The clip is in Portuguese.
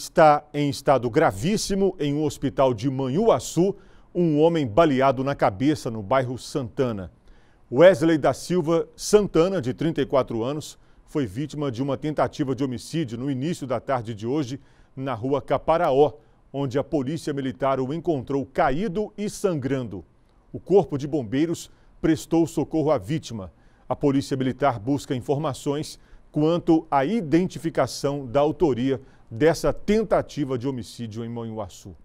Está em estado gravíssimo em um hospital de Manhuaçu um homem baleado na cabeça no bairro Santana. Wesley da Silva Santana, de 34 anos, foi vítima de uma tentativa de homicídio no início da tarde de hoje na rua Caparaó, onde a polícia militar o encontrou caído e sangrando. O corpo de bombeiros prestou socorro à vítima. A polícia militar busca informações quanto à identificação da autoria dessa tentativa de homicídio em Manhuaçu.